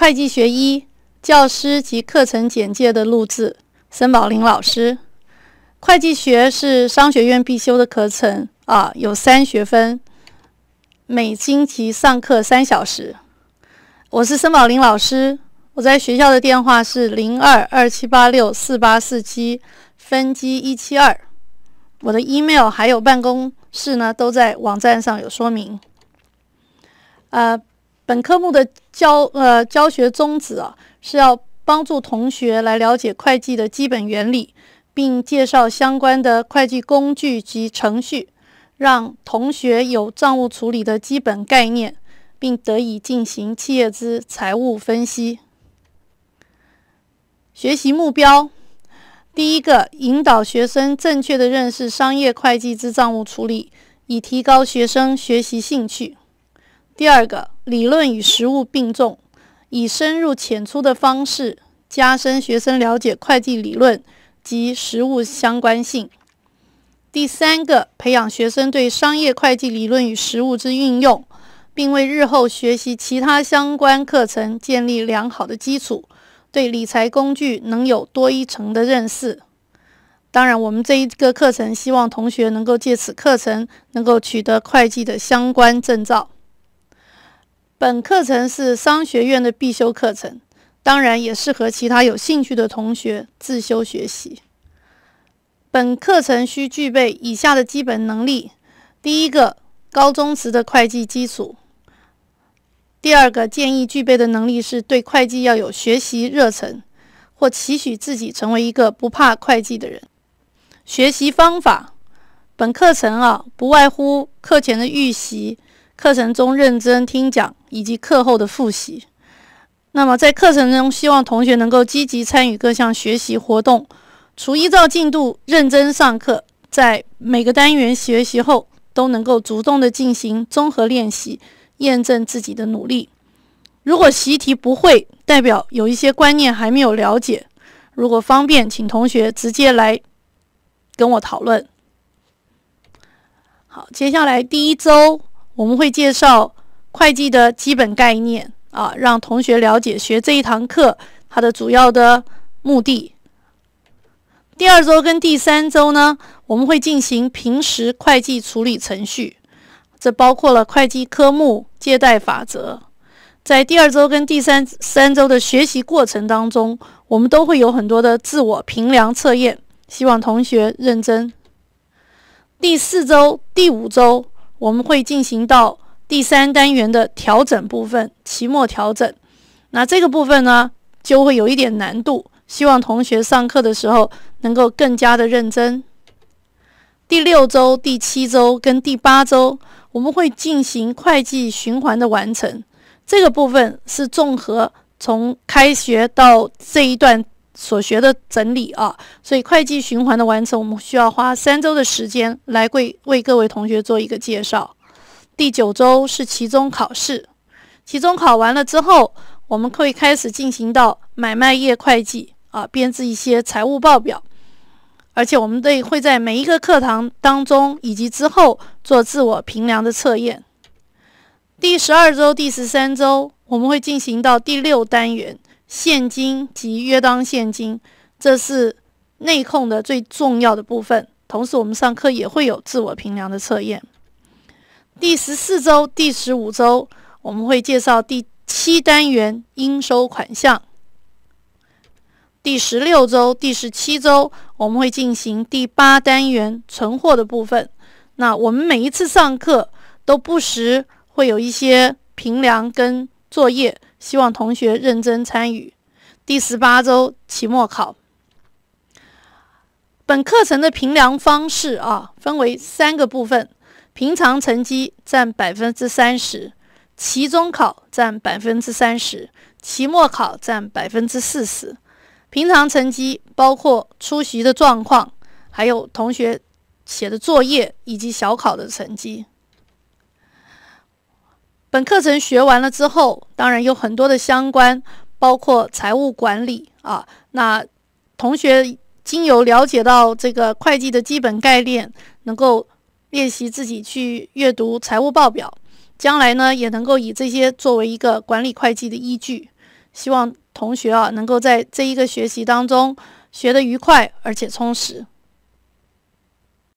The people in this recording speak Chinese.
会计学一教师及课程简介的录制，森宝林老师。会计学是商学院必修的课程啊，有三学分，每星期上课三小时。我是申宝林老师，我在学校的电话是零二二七八六四八四七，分机一七二。我的 email 还有办公室呢，都在网站上有说明。呃。本科目的教呃教学宗旨啊是要帮助同学来了解会计的基本原理，并介绍相关的会计工具及程序，让同学有账务处理的基本概念，并得以进行企业之财务分析。学习目标：第一个，引导学生正确的认识商业会计之账务处理，以提高学生学习兴趣；第二个。理论与实务并重，以深入浅出的方式加深学生了解会计理论及实务相关性。第三个，培养学生对商业会计理论与实务之运用，并为日后学习其他相关课程建立良好的基础，对理财工具能有多一层的认识。当然，我们这一个课程希望同学能够借此课程能够取得会计的相关证照。本课程是商学院的必修课程，当然也适合其他有兴趣的同学自修学习。本课程需具备以下的基本能力：第一个，高中时的会计基础；第二个，建议具备的能力是对会计要有学习热忱，或期许自己成为一个不怕会计的人。学习方法，本课程啊，不外乎课前的预习。课程中认真听讲以及课后的复习。那么在课程中，希望同学能够积极参与各项学习活动，除依照进度认真上课，在每个单元学习后都能够主动的进行综合练习，验证自己的努力。如果习题不会，代表有一些观念还没有了解。如果方便，请同学直接来跟我讨论。好，接下来第一周。我们会介绍会计的基本概念啊，让同学了解学这一堂课它的主要的目的。第二周跟第三周呢，我们会进行平时会计处理程序，这包括了会计科目、借贷法则。在第二周跟第三三周的学习过程当中，我们都会有很多的自我评量测验，希望同学认真。第四周、第五周。我们会进行到第三单元的调整部分，期末调整。那这个部分呢，就会有一点难度，希望同学上课的时候能够更加的认真。第六周、第七周跟第八周，我们会进行会计循环的完成。这个部分是综合，从开学到这一段。所学的整理啊，所以会计循环的完成，我们需要花三周的时间来为为各位同学做一个介绍。第九周是期中考试，期中考完了之后，我们会开始进行到买卖业会计啊，编制一些财务报表，而且我们对会在每一个课堂当中以及之后做自我评量的测验。第十二周、第十三周，我们会进行到第六单元。现金及约当现金，这是内控的最重要的部分。同时，我们上课也会有自我评量的测验。第十四周、第十五周，我们会介绍第七单元应收款项。第十六周、第十七周，我们会进行第八单元存货的部分。那我们每一次上课都不时会有一些评量跟作业。希望同学认真参与第十八周期末考。本课程的评量方式啊，分为三个部分：平常成绩占百分之三十，期中考占百分之三十，期末考占百分之四十。平常成绩包括出席的状况，还有同学写的作业以及小考的成绩。本课程学完了之后，当然有很多的相关，包括财务管理啊。那同学经由了解到这个会计的基本概念，能够练习自己去阅读财务报表，将来呢也能够以这些作为一个管理会计的依据。希望同学啊能够在这一个学习当中学得愉快而且充实。